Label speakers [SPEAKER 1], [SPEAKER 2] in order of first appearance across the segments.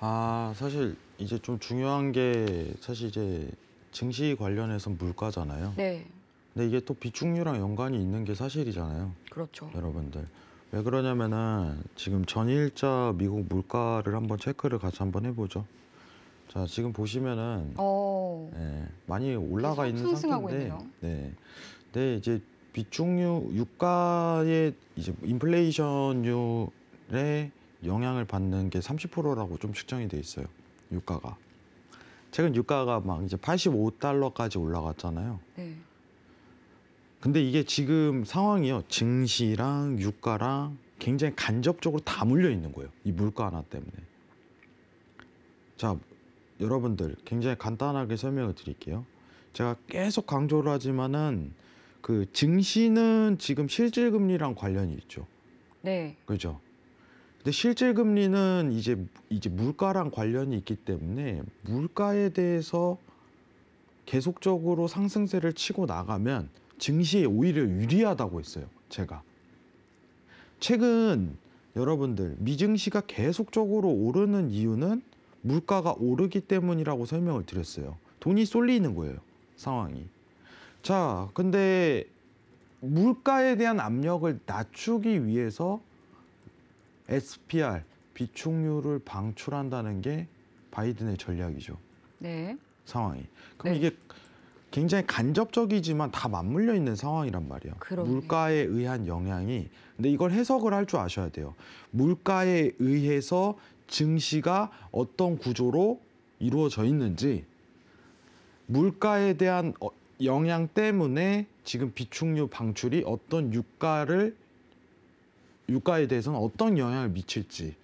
[SPEAKER 1] 아 사실 이제 좀 중요한 게 사실 이제 증시 관련해서 물가잖아요. 네. 근데 이게 또 비축률랑 연관이 있는 게 사실이잖아요. 그렇죠. 여러분들. 왜 그러냐면은 지금 전일자 미국 물가를 한번 체크를 같이 한번 해보죠. 자 지금 보시면은 어... 네, 많이 올라가 있는 상태인데, 있네요. 네, 네 이제 비축유 유가의 이제 인플레이션율의 영향을 받는 게 30%라고 좀 측정이 돼 있어요. 유가가. 최근 유가가 막 이제 85달러까지 올라갔잖아요. 네. 근데 이게 지금 상황이요. 증시랑 유가랑 굉장히 간접적으로 다 물려 있는 거예요. 이 물가 하나 때문에. 자, 여러분들 굉장히 간단하게 설명을 드릴게요. 제가 계속 강조를 하지만은 그 증시는 지금 실질 금리랑 관련이 있죠. 네. 그죠. 근데 실질 금리는 이제 이제 물가랑 관련이 있기 때문에 물가에 대해서 계속적으로 상승세를 치고 나가면 증시에 오히려 유리하다고 했어요. 제가 최근 여러분들 미증시가 계속적으로 오르는 이유는 물가가 오르기 때문이라고 설명을 드렸어요. 돈이 쏠리는 거예요. 상황이. 자, 근데 물가에 대한 압력을 낮추기 위해서 SPR 비축유를 방출한다는 게 바이든의 전략이죠. 네. 상황이. 그럼 네. 이게 굉장히 간접적이지만 다 맞물려 있는 상황이란 말이에요. 그러네. 물가에 의한 영향이. 근데 이걸 해석을 할 줄 아셔야 돼요. 물가에 의해서 증시가 어떤 구조로 이루어져 있는지 물가에 대한 어, 영향 때문에 지금 비축류 방출이 어떤 유가를 유가에 대해서는 어떤 영향을 미칠지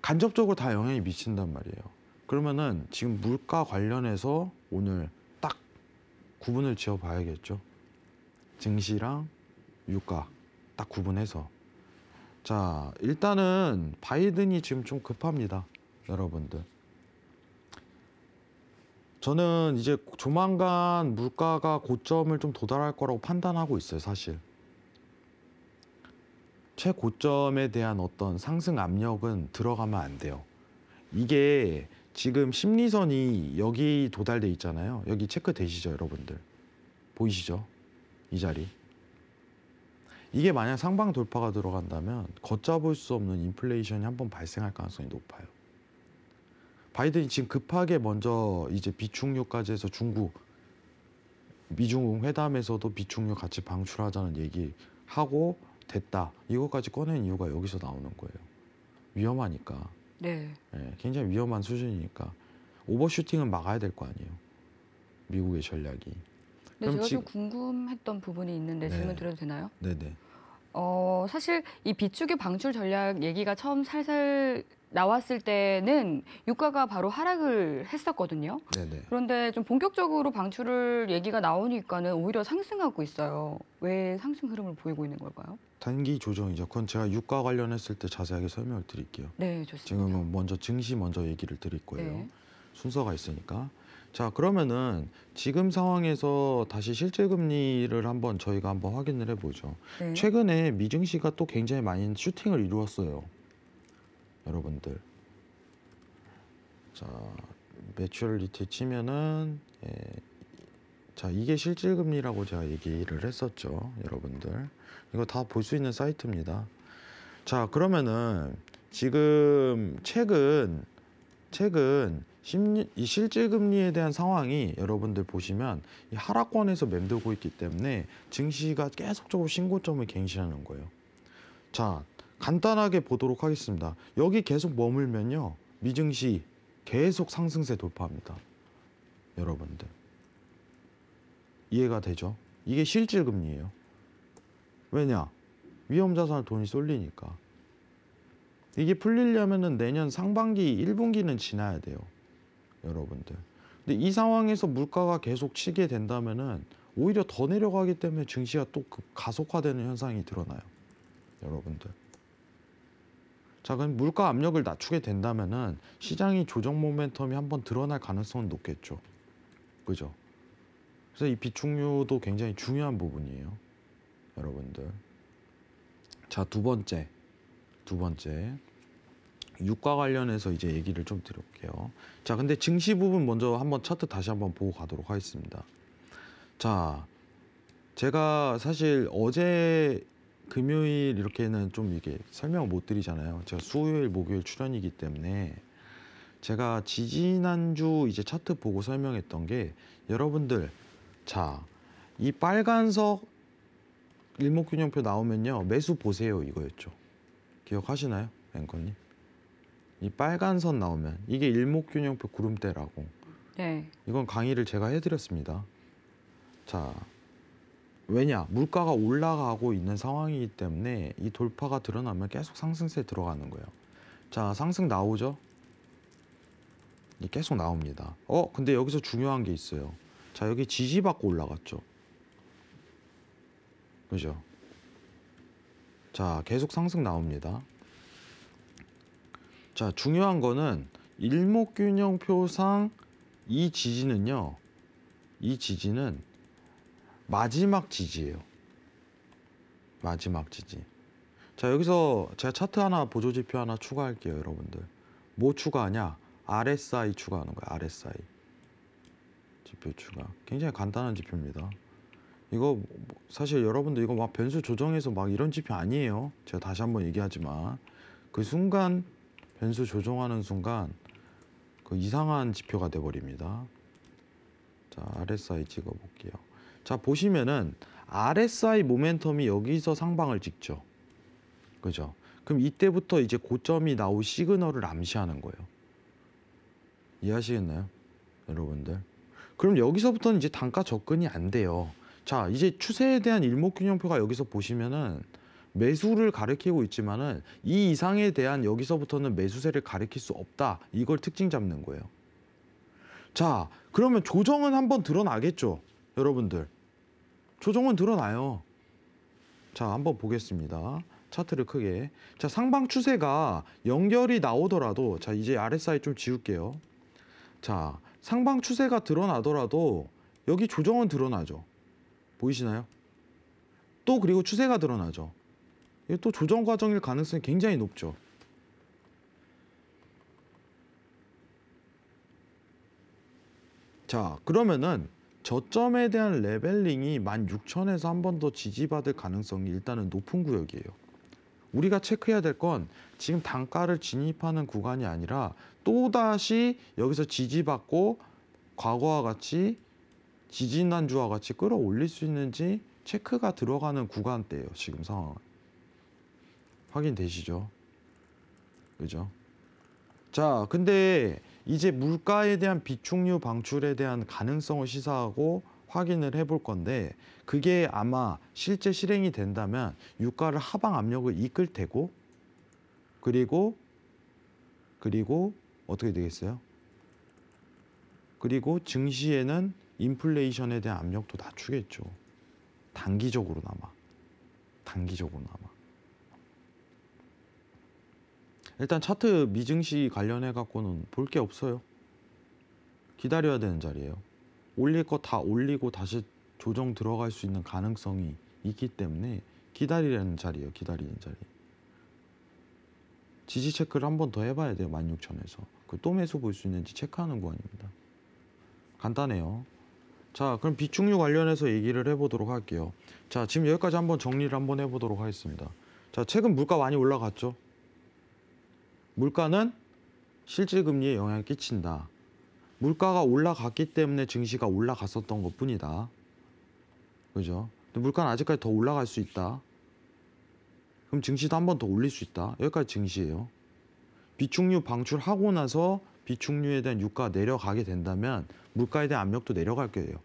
[SPEAKER 1] 간접적으로 다 영향이 미친단 말이에요. 그러면은 지금 물가 관련해서 오늘 딱 구분을 지어 봐야겠죠. 증시랑 유가 딱 구분해서 자, 일단은 바이든이 지금 좀 급합니다. 여러분들. 저는 이제 조만간 물가가 고점을 좀 도달할 거라고 판단하고 있어요, 사실. 최고점에 대한 어떤 상승 압력은 들어가면 안 돼요. 이게 지금 심리선이 여기 도달돼 있잖아요. 여기 체크되시죠, 여러분들? 보이시죠? 이 자리. 이게 만약 상방 돌파가 들어간다면 걷잡을 수 없는 인플레이션이 한번 발생할 가능성이 높아요. 바이든이 지금 급하게 먼저 이제 비축류까지 해서 중국 미중 회담에서도 비축류 같이 방출하자는 얘기 하고 됐다 이것까지 꺼낸 이유가 여기서 나오는 거예요. 위험하니까. 네. 네 굉장히 위험한 수준이니까 오버슈팅은 막아야 될 거 아니에요. 미국의 전략이. 네, 제가 지... 좀 궁금했던 부분이 있는데 네. 질문 드려도 되나요? 네네. 어, 사실 이 비축유 방출 전략 얘기가 처음 살살 나왔을 때는 유가가 바로 하락을 했었거든요. 네네. 그런데 좀 본격적으로 방출을 얘기가 나오니까는 오히려 상승하고 있어요. 왜 상승 흐름을 보이고 있는 걸까요? 단기 조정이죠. 그건 제가 유가 관련했을 때 자세하게 설명을 드릴게요. 네, 좋습니다. 지금은 먼저 증시 먼저 얘기를 드릴 거예요. 네. 순서가 있으니까. 자, 그러면은 지금 상황에서 다시 실제 금리를 한번 저희가 한번 확인을 해보죠. 네. 최근에 미증시가 또 굉장히 많이 슈팅을 이루었어요. 여러분들. 자, 매출리티 치면은 예, 자, 이게 실질금리라고 제가 얘기를 했었죠. 여러분들. 이거 다 볼 수 있는 사이트입니다. 자, 그러면은 지금 최근 최근 이 실질금리에 대한 상황이 여러분들 보시면 하락권에서 맴돌고 있기 때문에 증시가 계속적으로 신고점을 갱신하는 거예요. 자, 간단하게 보도록 하겠습니다. 여기 계속 머물면요. 미증시 계속 상승세 돌파합니다. 여러분들. 이해가 되죠? 이게 실질금리예요. 왜냐? 위험자산 돈이 쏠리니까. 이게 풀리려면 내년 상반기 1분기는 지나야 돼요. 여러분들. 근데 이 상황에서 물가가 계속 치게 된다면은 오히려 더 내려가기 때문에 증시가 또 가속화되는 현상이 드러나요. 여러분들. 자, 그럼 물가 압력을 낮추게 된다면은 시장이 조정 모멘텀이 한번 드러날 가능성은 높겠죠. 그죠? 그래서 이 비축류도 굉장히 중요한 부분이에요. 여러분들. 자, 두 번째. 두 번째. 유가 관련해서 이제 얘기를 좀 드릴게요. 자, 근데 증시 부분 먼저 한번 차트 다시 한번 보고 가도록 하겠습니다. 자, 제가 사실 어제 금요일 이렇게는 좀 이게 설명을 못 드리잖아요. 제가 수요일, 목요일 출연이기 때문에 제가 지지난주 이제 차트 보고 설명했던 게 여러분들 자, 이 빨간석 일목균형표 나오면요. 매수 보세요 이거였죠. 기억하시나요? 앵커님? 이 빨간 선 나오면 이게 일목균형표 구름대라고. 네. 이건 강의를 제가 해드렸습니다. 자, 왜냐 물가가 올라가고 있는 상황이기 때문에 이 돌파가 드러나면 계속 상승세 들어가는 거예요. 자, 상승 나오죠? 계속 나옵니다. 어, 근데 여기서 중요한 게 있어요. 자 여기 지지받고 올라갔죠. 그죠? 자 계속 상승 나옵니다. 자 중요한 거는 일목균형표상 이 지지는요. 이 지지는 마지막 지지예요. 마지막 지지. 자 여기서 제가 차트 하나 보조지표 하나 추가할게요 여러분들. 뭐 추가하냐? RSI 추가하는 거예요. RSI. 지표 추가 굉장히 간단한 지표입니다 이거 뭐 사실 여러분들 이거 막 변수 조정해서 막 이런 지표 아니에요 제가 다시 한번 얘기하지만 그 순간 변수 조정하는 순간 그 이상한 지표가 돼버립니다 자 RSI 찍어볼게요 자 보시면은 RSI 모멘텀이 여기서 상방을 찍죠 그죠 그럼 이때부터 이제 고점이 나올 시그널을 암시하는 거예요 이해하시겠나요 여러분들 그럼 여기서부터는 이제 단가 접근이 안 돼요. 자, 이제 추세에 대한 일목균형표가 여기서 보시면은 매수를 가리키고 있지만은 이 이상에 대한 여기서부터는 매수세를 가리킬 수 없다. 이걸 특징 잡는 거예요. 자, 그러면 조정은 한번 드러나겠죠. 여러분들. 조정은 드러나요. 자, 한번 보겠습니다. 차트를 크게. 자, 상방 추세가 연결이 나오더라도 자, 이제 RSI 좀 지울게요. 자, 상방 추세가 드러나더라도 여기 조정은 드러나죠. 보이시나요? 또 그리고 추세가 드러나죠. 또 조정 과정일 가능성이 굉장히 높죠. 자 그러면은 저점에 대한 레벨링이 16,000에서 한 번 더 지지받을 가능성이 일단은 높은 구역이에요. 우리가 체크해야 될 건 지금 단가를 진입하는 구간이 아니라 또다시 여기서 지지받고 과거와 같이 지진난주와 같이 끌어올릴 수 있는지 체크가 들어가는 구간대예요. 지금 상황은. 확인되시죠? 그죠? 자, 근데 이제 물가에 대한 비축류 방출에 대한 가능성을 시사하고 확인을 해볼 건데 그게 아마 실제 실행이 된다면 유가를 하방 압력을 이끌 테고 그리고 그리고 어떻게 되겠어요? 그리고 증시에는 인플레이션에 대한 압력도 낮추겠죠. 단기적으로나마. 단기적으로나마. 일단 차트 미증시 관련해 갖고는 볼 게 없어요. 기다려야 되는 자리예요. 올릴 거 다 올리고 다시 조정 들어갈 수 있는 가능성이 있기 때문에 기다리라는 자리예요. 기다리는 자리. 지지 체크를 한 번 더 해봐야 돼요. 16,000에서. 그 또 매수 볼 수 있는지 체크하는 구간입니다. 간단해요. 자, 그럼 비축류 관련해서 얘기를 해보도록 할게요. 자, 지금 여기까지 한번 정리를 한번 해보도록 하겠습니다. 자, 최근 물가 많이 올라갔죠? 물가는 실질금리에 영향을 끼친다. 물가가 올라갔기 때문에 증시가 올라갔었던 것뿐이다. 그죠? 근데 물가는 아직까지 더 올라갈 수 있다. 그럼 증시도 한 번 더 올릴 수 있다. 여기까지 증시예요. 비축류 방출하고 나서 비축류에 대한 유가 내려가게 된다면 물가에 대한 압력도 내려갈 거예요.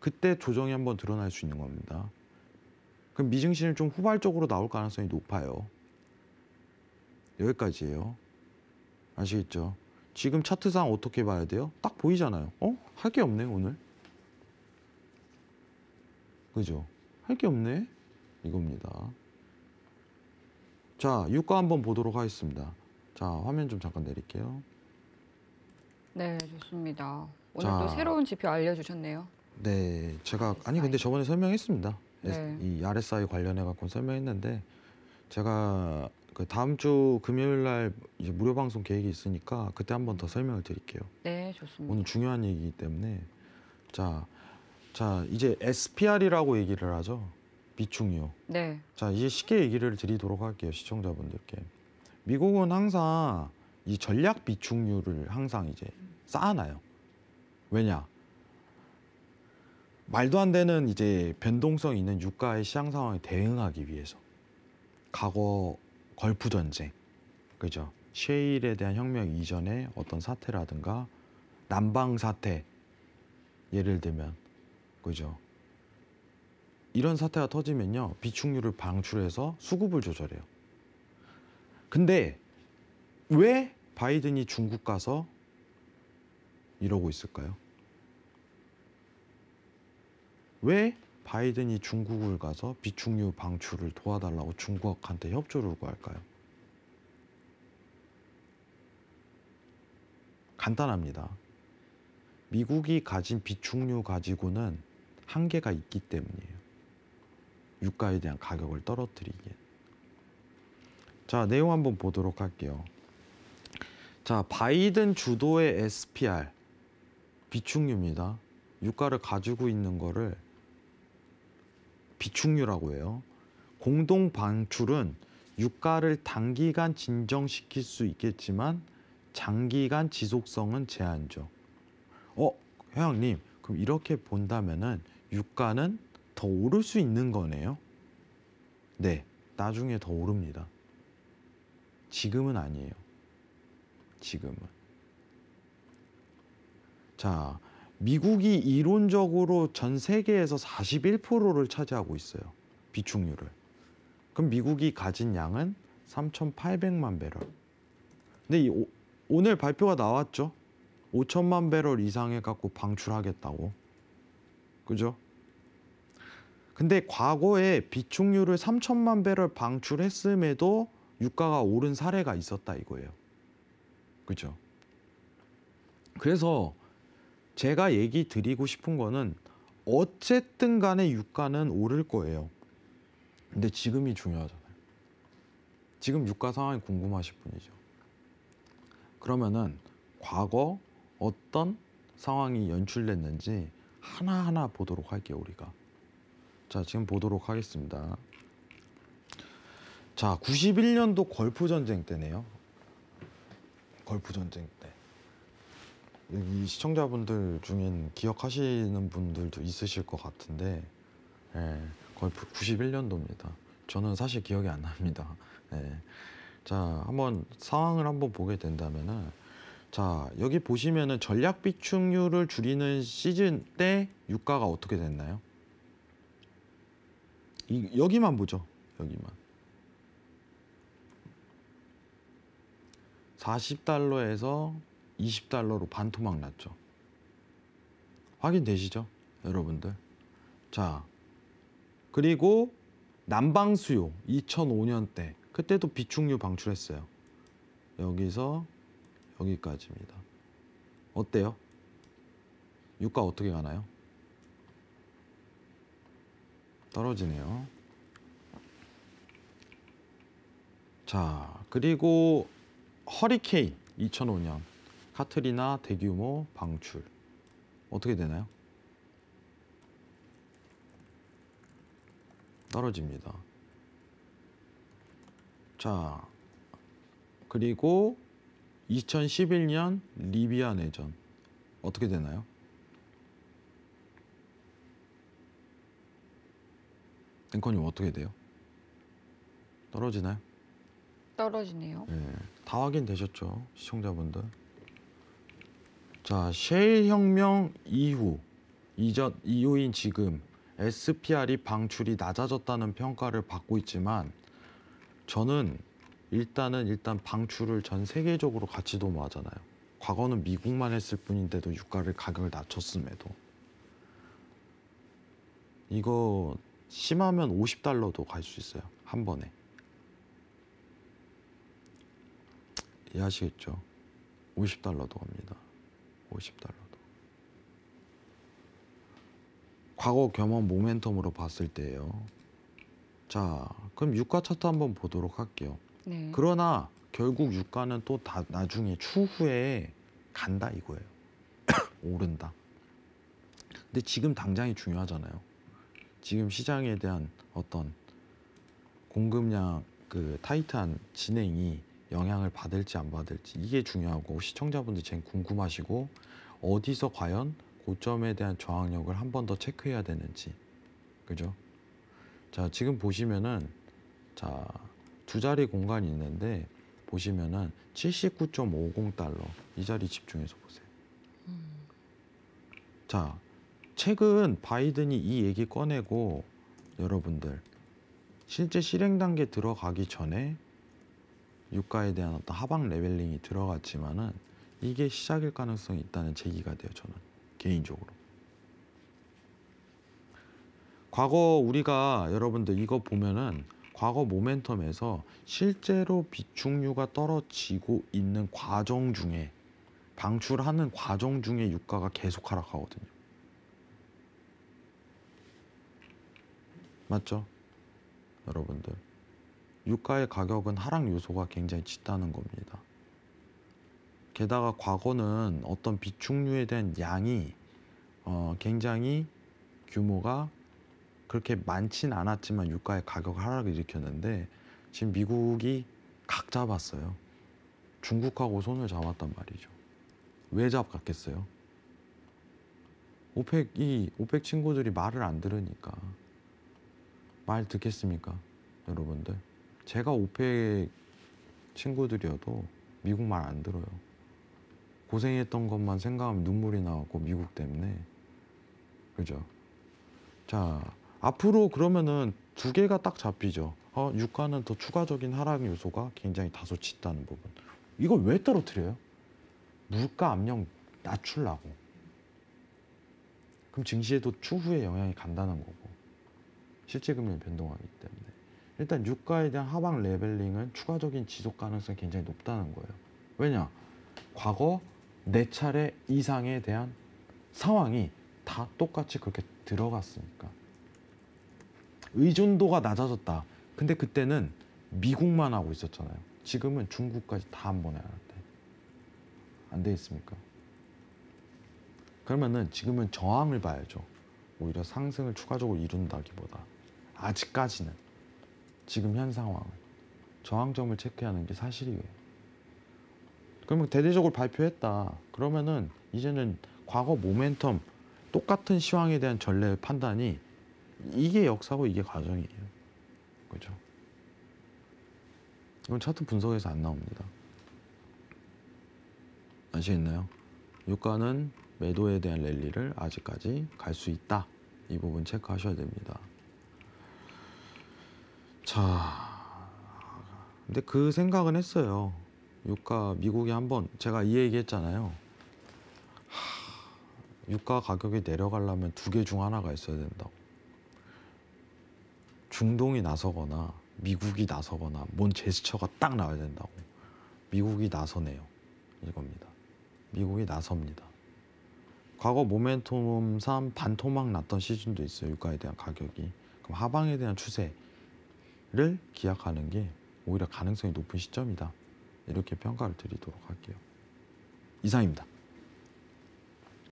[SPEAKER 1] 그때 조정이 한 번 드러날 수 있는 겁니다. 그럼 미증시는 좀 후발적으로 나올 가능성이 높아요. 여기까지예요. 아시겠죠? 지금 차트상 어떻게 봐야 돼요? 딱 보이잖아요. 어? 할 게 없네 오늘. 그죠? 할 게 없네. 이겁니다. 자, 유가 한번 보도록 하겠습니다. 자, 화면 좀 잠깐 내릴게요. 네, 좋습니다. 오늘 자, 또 새로운 지표 알려주셨네요. 네, 제가 RSI. 아니 근데 저번에 설명했습니다. 네. 이 RSI 관련해 갖고 설명했는데 제가 그 다음 주 금요일 날 무료 방송 계획이 있으니까 그때 한번 더 설명을 드릴게요. 네, 좋습니다. 오늘 중요한 얘기이기 때문에 자, 자 이제 SPR이라고 얘기를 하죠. 미충요 네. 자 이제 쉽게 얘기를 드리도록 할게요 시청자분들께. 미국은 항상 이 전략 비축률을 항상 이제 쌓아놔요. 왜냐? 말도 안 되는 이제 변동성 있는 유가의 시장 상황에 대응하기 위해서 과거 걸프 전쟁, 그죠? 셰일에 대한 혁명 이전의 어떤 사태라든가 난방 사태 예를 들면 그죠? 이런 사태가 터지면요 비축유를 방출해서 수급을 조절해요. 근데 왜 바이든이 중국 가서 이러고 있을까요? 왜 바이든이 중국을 가서 비축유 방출을 도와달라고 중국한테 협조를 구할까요? 간단합니다. 미국이 가진 비축류 가지고는 한계가 있기 때문이에요. 유가에 대한 가격을 떨어뜨리기엔. 자, 내용 한번 보도록 할게요. 자, 바이든 주도의 SPR, 비축류입니다. 유가를 가지고 있는 거를 비축유라고 해요. 공동 방출은 유가를 단기간 진정시킬 수 있겠지만 장기간 지속성은 제한적. 어, 회장님, 그럼 이렇게 본다면은 유가는 더 오를 수 있는 거네요? 네, 나중에 더 오릅니다. 지금은 아니에요. 지금은. 자, 미국이 이론적으로 전 세계에서 41%를 차지하고 있어요. 비축률을. 그럼 미국이 가진 양은 3,800만 배럴. 근데 오, 오늘 발표가 나왔죠. 5천만 배럴 이상 해갖고 방출하겠다고. 그죠? 근데 과거에 비축률을 3천만 배럴 방출했음에도 유가가 오른 사례가 있었다 이거예요. 그죠? 그래서 제가 얘기 드리고 싶은 거는 어쨌든 간에 유가는 오를 거예요. 근데 지금이 중요하잖아요. 지금 유가 상황이 궁금하실 분이죠. 그러면은 과거 어떤 상황이 연출됐는지 하나하나 보도록 할게요, 우리가. 자, 지금 보도록 하겠습니다. 자, 91년도 걸프 전쟁 때네요. 걸프 전쟁 이 시청자분들 중엔 기억하시는 분들도 있으실 것 같은데 예, 거의 91년도입니다. 저는 사실 기억이 안 납니다. 예. 자, 한번 상황을 한번 보게 된다면은 자, 여기 보시면은 전략 비축률을 줄이는 시즌 때 유가가 어떻게 됐나요? 이, 여기만 보죠. 여기만. 40달러에서 20달러로 반토막 났죠. 확인되시죠? 여러분들. 자, 그리고 난방수요 2005년 때 그때도 비축류 방출했어요. 여기서 여기까지입니다. 어때요? 유가 어떻게 가나요? 떨어지네요. 자, 그리고 허리케인 2005년 카트리나 대규모 방출 어떻게 되나요? 떨어집니다. 자, 그리고 2011년 리비아 내전 어떻게 되나요? 앵커님 어떻게 돼요? 떨어지나요? 떨어지네요. 네, 다 확인되셨죠, 시청자분들? 자, 셰일 혁명 이후 이전 이후인 지금 SPR이 방출이 낮아졌다는 평가를 받고 있지만 저는 일단은 일단 방출을 전 세계적으로 같이 도모하잖아요. 뭐 과거는 미국만 했을 뿐인데도 유가를 가격을 낮췄음에도 이거 심하면 50달러도 갈 수 있어요. 한 번에. 이해하시겠죠? 50달러도 갑니다. 50달러도. 과거 경험 모멘텀으로 봤을 때예요. 자, 그럼 유가 차트 한번 보도록 할게요. 네. 그러나 결국 유가는 또다 나중에 추후에 간다 이거예요. 오른다. 근데 지금 당장이 중요하잖아요. 지금 시장에 대한 어떤 공급량 그 타이트한 진행이 영향을 받을지 안 받을지 이게 중요하고 시청자분들이 제일 궁금하시고 어디서 과연 고점에 대한 저항력을 한 번 더 체크해야 되는지 그죠? 자 지금 보시면은 자 두 자리 공간이 있는데 보시면은 79.50달러 이 자리 집중해서 보세요. 자 최근 바이든이 이 얘기 꺼내고 여러분들 실제 실행 단계 들어가기 전에 유가에 대한 어떤 하방 레벨링이 들어갔지만은 이게 시작일 가능성이 있다는 제기가 돼요. 저는 개인적으로. 과거 우리가 여러분들 이거 보면은 과거 모멘텀에서 실제로 비축유가 떨어지고 있는 과정 중에 방출하는 과정 중에 유가가 계속 하락하거든요. 맞죠? 여러분들. 유가의 가격은 하락 요소가 굉장히 짙다는 겁니다. 게다가 과거는 어떤 비축류에 대한 양이 어, 굉장히 규모가 그렇게 많진 않았지만 유가의 가격 하락을 일으켰는데 지금 미국이 각 잡았어요. 중국하고 손을 잡았단 말이죠. 왜 잡았겠어요? 오펙 이 오펙 친구들이 말을 안 들으니까 말 듣겠습니까, 여러분들? 제가 오페 친구들이어도 미국 말 안 들어요. 고생했던 것만 생각하면 눈물이 나고 미국 때문에 그죠? 자 앞으로 그러면은 두 개가 딱 잡히죠. 어, 유가는 더 추가적인 하락 요소가 굉장히 다소 짙다는 부분. 이걸 왜 떨어뜨려요? 물가 압력 낮출라고. 그럼 증시에도 추후에 영향이 간다는 거고. 실제 금리 변동하기 때문에. 일단 유가에 대한 하방 레벨링은 추가적인 지속 가능성이 굉장히 높다는 거예요. 왜냐? 과거 네 차례 이상에 대한 상황이 다 똑같이 그렇게 들어갔으니까. 의존도가 낮아졌다. 근데 그때는 미국만 하고 있었잖아요. 지금은 중국까지 다 한 번에 알았대. 안 되겠습니까? 그러면은 지금은 저항을 봐야죠. 오히려 상승을 추가적으로 이룬다기보다 아직까지는 지금 현 상황 저항점을 체크하는 게 사실이에요. 그러면 대대적으로 발표했다. 그러면은 이제는 과거 모멘텀 똑같은 시황에 대한 전례 판단이 이게 역사고 이게 과정이에요. 그렇죠? 이건 차트 분석에서 안 나옵니다. 아시겠나요? 유가는 매도에 대한 랠리를 아직까지 갈 수 있다. 이 부분 체크하셔야 됩니다. 자, 근데 그 생각은 했어요. 유가 미국이 한번 제가 이 얘기했잖아요. 하, 유가 가격이 내려가려면 두 개 중 하나가 있어야 된다고. 중동이 나서거나 미국이 나서거나 뭔 제스처가 딱 나와야 된다고. 미국이 나서네요. 이겁니다. 미국이 나섭니다. 과거 모멘텀 3 반토막 났던 시즌도 있어요. 유가에 대한 가격이. 그럼 하방에 대한 추세 를 기약하는 게 오히려 가능성이 높은 시점이다. 이렇게 평가를 드리도록 할게요. 이상입니다.